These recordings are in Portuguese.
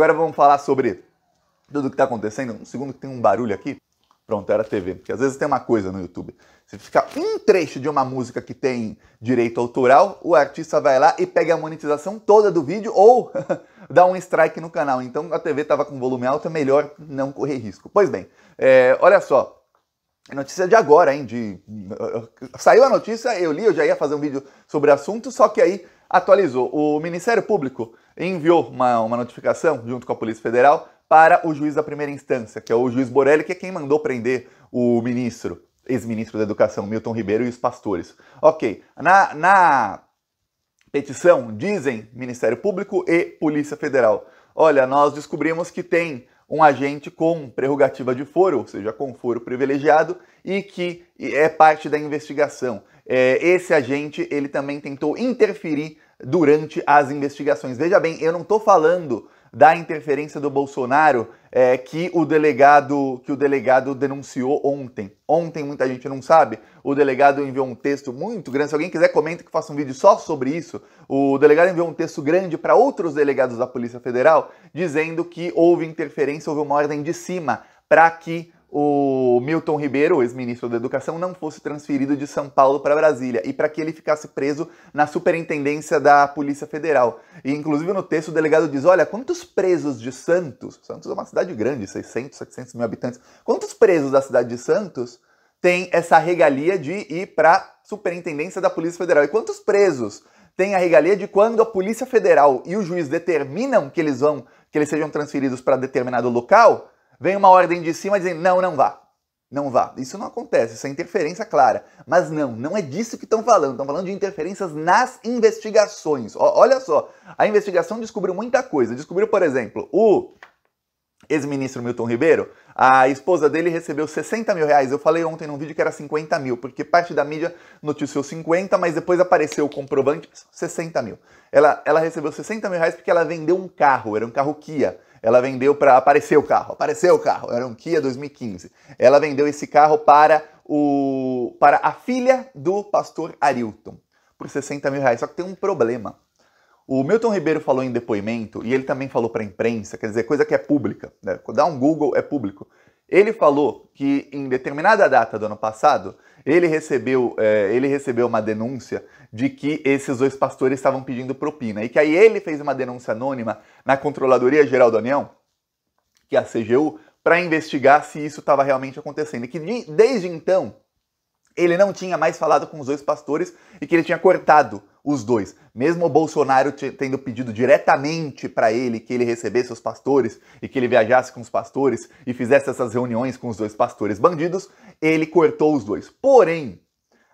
Agora vamos falar sobre tudo o que está acontecendo. Um segundo que tem um barulho aqui. Pronto, era TV. Porque às vezes tem uma coisa no YouTube. Se ficar um trecho de uma música que tem direito autoral, o artista vai lá e pega a monetização toda do vídeo ou dá um strike no canal. Então a TV estava com volume alto, é melhor não correr risco. Pois bem, é, olha só. Notícia de agora, hein? De... Saiu a notícia, eu li, eu já ia fazer um vídeo sobre o assunto, só que aí atualizou. O Ministério Público enviou uma, uma notificação, junto com a Polícia Federal, para o juiz da primeira instância, que é o juiz Borelli, que é quem mandou prender o ministro, ex-ministro da Educação, Milton Ribeiro e os pastores. Ok, na, na petição dizem Ministério Público e Polícia Federal: olha, nós descobrimos que tem um agente com prerrogativa de foro, ou seja, com foro privilegiado, e que é parte da investigação. É, esse agente ele também tentou interferir durante as investigações. Veja bem, eu não estou falando da interferência do Bolsonaro é, que o delegado que o delegado denunciou ontem. Ontem muita gente não sabe. O delegado enviou um texto muito grande. Se alguém quiser comenta que faça um vídeo só sobre isso. O delegado enviou um texto grande para outros delegados da Polícia Federal dizendo que houve interferência, houve uma ordem de cima para que o Milton Ribeiro, ex-ministro da Educação, não fosse transferido de São Paulo para Brasília e para que ele ficasse preso na superintendência da Polícia Federal. E, inclusive, no texto, o delegado diz: Olha, quantos presos de Santos, Santos é uma cidade grande, 600, 700 mil habitantes, quantos presos da cidade de Santos têm essa regalia de ir para superintendência da Polícia Federal? E quantos presos têm a regalia de quando a Polícia Federal e o juiz determinam que eles vão, que eles sejam transferidos para determinado local? Vem uma ordem de cima dizendo: não, não vá. Não vá. Isso não acontece, isso é interferência clara. Mas não, não é disso que estão falando. Estão falando de interferências nas investigações. O, olha só, a investigação descobriu muita coisa. Descobriu, por exemplo, o ex-ministro Milton Ribeiro, a esposa dele recebeu 60 mil reais. Eu falei ontem num vídeo que era 50 mil, porque parte da mídia noticiou 50, mas depois apareceu o comprovante 60 mil. Ela, ela recebeu 60 mil reais porque ela vendeu um carro, era um carro Kia. Ela vendeu para. Apareceu o carro, apareceu o carro, era um Kia 2015. Ela vendeu esse carro para, o, para a filha do pastor Arilton por 60 mil reais. Só que tem um problema. O Milton Ribeiro falou em depoimento, e ele também falou para a imprensa, quer dizer, coisa que é pública, né? dá um Google, é público. Ele falou que em determinada data do ano passado, ele recebeu, é, ele recebeu uma denúncia de que esses dois pastores estavam pedindo propina. E que aí ele fez uma denúncia anônima na Controladoria Geral da União, que é a CGU, para investigar se isso estava realmente acontecendo. E que de, desde então ele não tinha mais falado com os dois pastores e que ele tinha cortado os dois. Mesmo o Bolsonaro tendo pedido diretamente para ele que ele recebesse os pastores e que ele viajasse com os pastores e fizesse essas reuniões com os dois pastores bandidos, ele cortou os dois. Porém,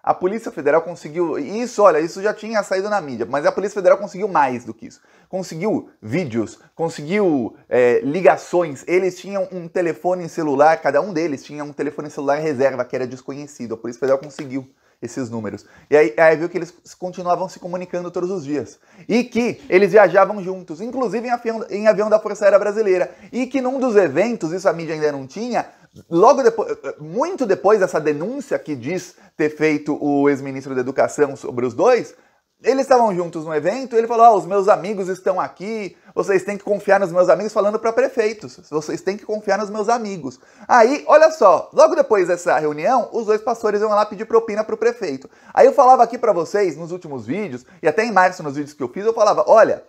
a Polícia Federal conseguiu. Isso, olha, isso já tinha saído na mídia, mas a Polícia Federal conseguiu mais do que isso. Conseguiu vídeos, conseguiu é, ligações. Eles tinham um telefone celular, cada um deles tinha um telefone celular reserva que era desconhecido. A Polícia Federal conseguiu esses números. E aí, aí viu que eles continuavam se comunicando todos os dias. E que eles viajavam juntos, inclusive em avião, em avião da Força Aérea Brasileira. E que num dos eventos, isso a mídia ainda não tinha, logo depois, muito depois dessa denúncia que diz ter feito o ex-ministro da Educação sobre os dois, eles estavam juntos no evento, ele falou: "Ah, os meus amigos estão aqui, vocês têm que confiar nos meus amigos, falando para prefeitos. Vocês têm que confiar nos meus amigos. Aí, olha só, logo depois dessa reunião, os dois pastores iam lá pedir propina para o prefeito. Aí eu falava aqui para vocês nos últimos vídeos, e até em março nos vídeos que eu fiz, eu falava: olha,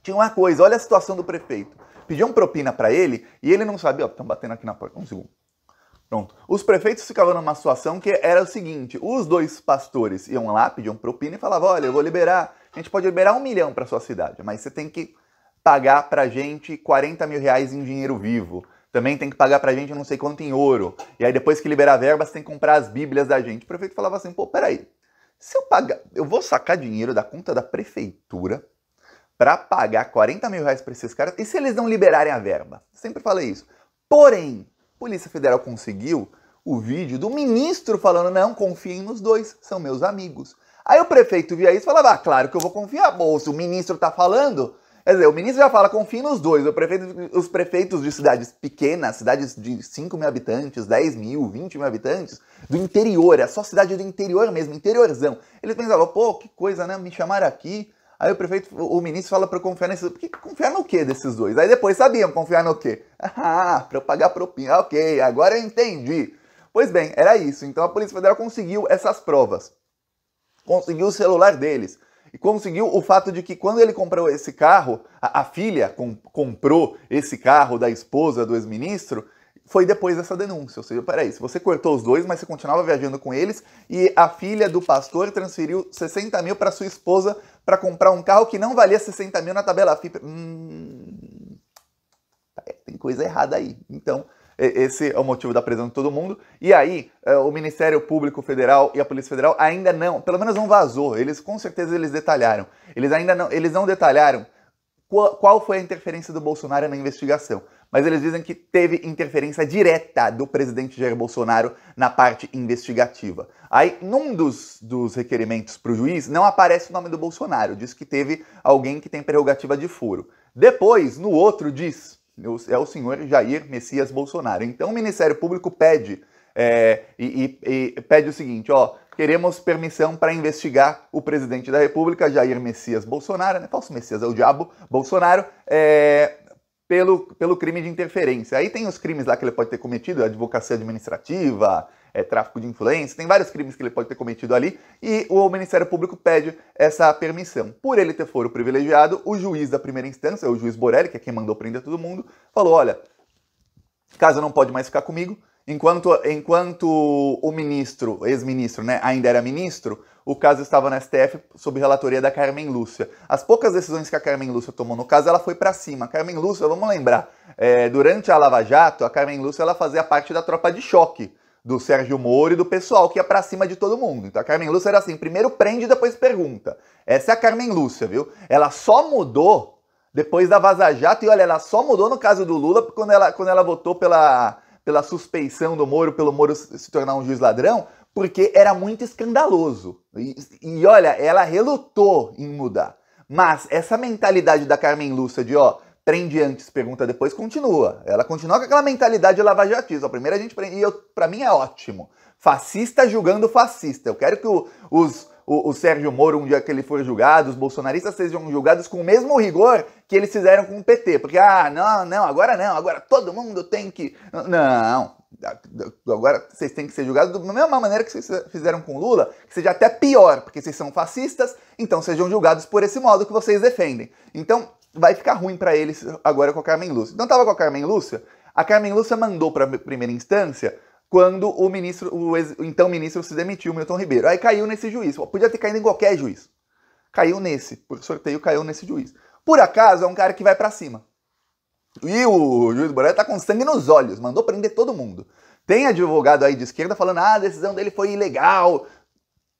tinha uma coisa, olha a situação do prefeito. Pediam propina para ele e ele não sabia. Ó, estão batendo aqui na porta, um segundo. Pronto. Os prefeitos ficavam numa situação que era o seguinte: os dois pastores iam lá, pediam propina e falavam: olha, eu vou liberar. A gente pode liberar um milhão para sua cidade, mas você tem que pagar pra gente 40 mil reais em dinheiro vivo. Também tem que pagar pra gente não sei quanto em ouro. E aí depois que liberar a verba, você tem que comprar as bíblias da gente. O prefeito falava assim, pô, peraí, se eu pagar, eu vou sacar dinheiro da conta da prefeitura para pagar 40 mil reais para esses caras, e se eles não liberarem a verba? Sempre falei isso. Porém, a Polícia Federal conseguiu o vídeo do ministro falando: não, confiem nos dois, são meus amigos. Aí o prefeito via isso e falava: ah, claro que eu vou confiar, moço, o ministro tá falando, Quer dizer, o ministro já fala, confia nos dois. Prefeito, os prefeitos de cidades pequenas, cidades de 5 mil habitantes, 10 mil, 20 mil habitantes, do interior, é só cidade do interior mesmo, interiorzão. Eles pensavam, pô, que coisa, né? Me chamaram aqui. Aí o prefeito, o ministro fala para confiar nesses dois. Confiar no quê desses dois? Aí depois sabiam confiar no quê? Ah, para eu pagar propina. Ah, ok, agora eu entendi. Pois bem, era isso. Então a Polícia Federal conseguiu essas provas. Conseguiu o celular deles e conseguiu o fato de que quando ele comprou esse carro, a, a filha com, comprou esse carro da esposa do ex-ministro, foi depois dessa denúncia. Ou seja, peraí, se você cortou os dois, mas você continuava viajando com eles, e a filha do pastor transferiu 60 mil para sua esposa para comprar um carro que não valia 60 mil na tabela FIP. Hum, tem coisa errada aí. Então, esse é o motivo da prisão de todo mundo. E aí, é, o Ministério Público Federal e a Polícia Federal ainda não, pelo menos não vazou. Eles com certeza eles detalharam. Eles ainda não, eles não detalharam qual, qual foi a interferência do Bolsonaro na investigação. Mas eles dizem que teve interferência direta do presidente Jair Bolsonaro na parte investigativa. Aí, num dos, dos requerimentos para o juiz, não aparece o nome do Bolsonaro. Diz que teve alguém que tem prerrogativa de furo. Depois, no outro, diz é o senhor Jair Messias Bolsonaro. Então o Ministério Público pede é, e, e, e pede o seguinte, ó, queremos permissão para investigar o presidente da República, Jair Messias Bolsonaro, né? Falso Messias é o diabo, Bolsonaro, é, pelo, pelo crime de interferência. Aí tem os crimes lá que ele pode ter cometido, advocacia administrativa, é, tráfico de influência, tem vários crimes que ele pode ter cometido ali, e o Ministério Público pede essa permissão. Por ele ter foro privilegiado, o juiz da primeira instância, o juiz Borelli, que é quem mandou prender todo mundo, falou: olha, caso não pode mais ficar comigo, Enquanto, enquanto o ministro, ex-ministro, né, ainda era ministro, o caso estava na STF sob relatoria da Carmen Lúcia. As poucas decisões que a Carmen Lúcia tomou no caso, ela foi para cima. A Carmen Lúcia, vamos lembrar, é, durante a Lava Jato, a Carmen Lúcia ela fazia parte da tropa de choque do Sérgio Moro e do pessoal que ia para cima de todo mundo. Então a Carmen Lúcia era assim, primeiro prende, depois pergunta. Essa é a Carmen Lúcia, viu? Ela só mudou depois da Vaza Jato e olha, ela só mudou no caso do Lula quando ela, quando ela votou pela pela suspeição do Moro, pelo Moro se tornar um juiz ladrão, porque era muito escandaloso. E, e olha, ela relutou em mudar. Mas essa mentalidade da Carmen Lúcia de, ó, prende antes, pergunta depois, continua. Ela continua com aquela mentalidade lavajatista. Primeiro a gente prende, e para pra mim é ótimo. Fascista julgando fascista. Eu quero que o, os, o, o, Sérgio Moro um dia que ele for julgado, os bolsonaristas sejam julgados com o mesmo rigor que eles fizeram com o PT. Porque, ah, não, não, agora não, agora todo mundo tem que. Não, agora vocês têm que ser julgados da mesma maneira que vocês fizeram com Lula, que seja até pior, porque vocês são fascistas, então sejam julgados por esse modo que vocês defendem. Então vai ficar ruim para eles agora com a Carmen Lúcia. Então tava com a Carmen Lúcia, a Carmen Lúcia mandou para primeira instância quando o ministro, o, ex, o então ministro se demitiu, Milton Ribeiro. Aí caiu nesse juiz. Podia ter caído em qualquer juiz. Caiu nesse, por sorteio caiu nesse juiz. Por acaso é um cara que vai para cima. E o juiz Borelli tá com sangue nos olhos, mandou prender todo mundo. Tem advogado aí de esquerda falando: ah, a decisão dele foi ilegal,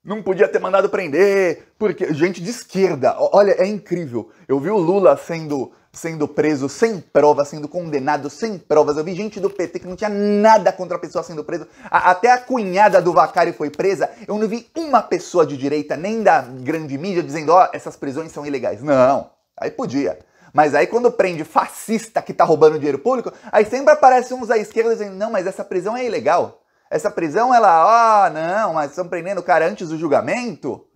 não podia ter mandado prender, porque gente de esquerda, olha, é incrível. Eu vi o Lula sendo sendo preso sem prova, sendo condenado sem provas. Eu vi gente do PT que não tinha nada contra a pessoa sendo presa. A, até a cunhada do Vacari foi presa. Eu não vi uma pessoa de direita, nem da grande mídia, dizendo: ó, oh, essas prisões são ilegais. Não, aí podia. Mas aí quando prende fascista que tá roubando dinheiro público, aí sempre aparecem uns à esquerda dizendo: não, mas essa prisão é ilegal. Essa prisão, ela, ah, não, mas estão prendendo o cara antes do julgamento.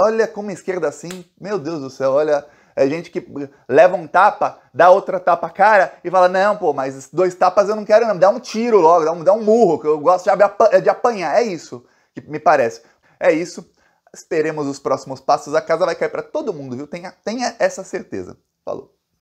Olha como a esquerda assim, meu Deus do céu, olha. É gente que leva um tapa, dá outra tapa cara e fala: Não, pô, mas dois tapas eu não quero, não. Dá um tiro logo, dá um, dá um murro, que eu gosto de apanhar. É isso que me parece. É isso. Esperemos os próximos passos. A casa vai cair para todo mundo, viu? Tenha, tenha essa certeza. Falou.